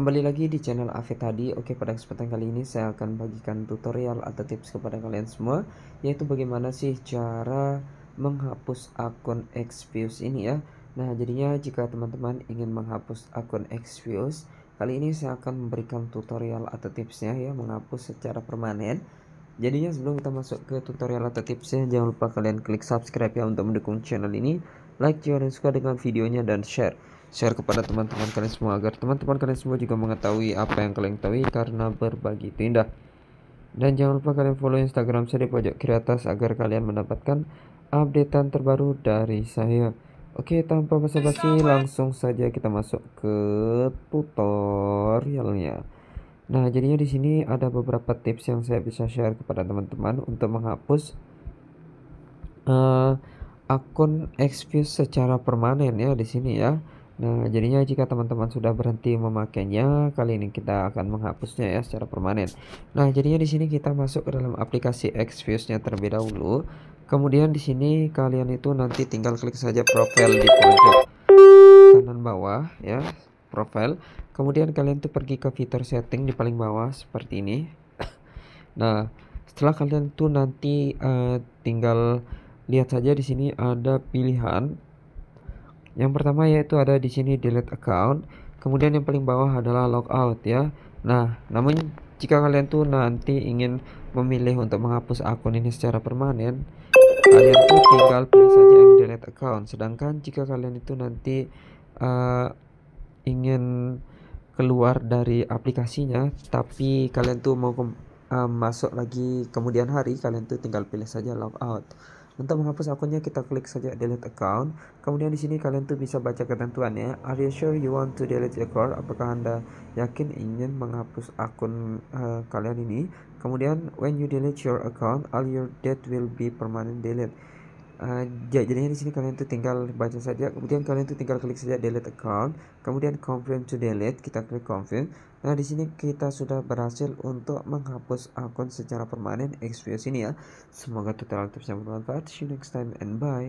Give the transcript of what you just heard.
Kembali lagi di channel Afi tadi, Oke, pada kesempatan kali ini saya akan bagikan tutorial atau tips kepada kalian semua yaitu bagaimana sih cara menghapus akun Xfuse ini ya. Nah, jadinya jika teman-teman ingin menghapus akun Xfuse, kali ini saya akan memberikan tutorial atau tipsnya ya menghapus secara permanen. Jadinya sebelum kita masuk ke tutorial atau tipsnya, jangan lupa kalian klik subscribe ya untuk mendukung channel ini, like jika kalian suka dengan videonya dan share share kepada teman-teman kalian semua agar teman-teman kalian semua juga mengetahui apa yang kalian ketahui karena berbagi itu indah. Dan jangan lupa kalian follow Instagram saya di pojok kiri atas agar kalian mendapatkan updatean terbaru dari saya. Oke, tanpa basa-basi langsung saja kita masuk ke tutorialnya. Nah, jadinya di sini ada beberapa tips yang saya bisa share kepada teman-teman untuk menghapus uh, akun excuse secara permanen ya di sini ya. Nah, jadinya jika teman-teman sudah berhenti memakainya, kali ini kita akan menghapusnya ya secara permanen. Nah, jadinya di sini kita masuk ke dalam aplikasi Xfuse-nya terlebih dahulu. Kemudian di sini kalian itu nanti tinggal klik saja profil di pojok kanan bawah ya, profil. Kemudian kalian tuh pergi ke fitur setting di paling bawah seperti ini. nah, setelah kalian tuh nanti uh, tinggal lihat saja di sini ada pilihan yang pertama yaitu ada di sini delete account, kemudian yang paling bawah adalah logout ya. Nah, namun jika kalian tuh nanti ingin memilih untuk menghapus akun ini secara permanen, kalian tuh tinggal pilih saja yang delete account. Sedangkan jika kalian itu nanti uh, ingin keluar dari aplikasinya, tapi kalian tuh mau uh, masuk lagi kemudian hari, kalian tuh tinggal pilih saja logout. Untuk menghapus akunnya kita klik saja delete account. Kemudian di sini kalian tuh bisa baca ketentuannya. Are you sure you want to delete your account? Apakah Anda yakin ingin menghapus akun uh, kalian ini? Kemudian when you delete your account, all your debt will be permanent delete. Uh, jadinya di sini kalian tuh tinggal baca saja, kemudian kalian tuh tinggal klik saja delete account, kemudian confirm to delete, kita klik confirm. Nah, di sini kita sudah berhasil untuk menghapus akun secara permanen XPS ini ya. Semoga tutorial tersebut bermanfaat. See you next time and bye.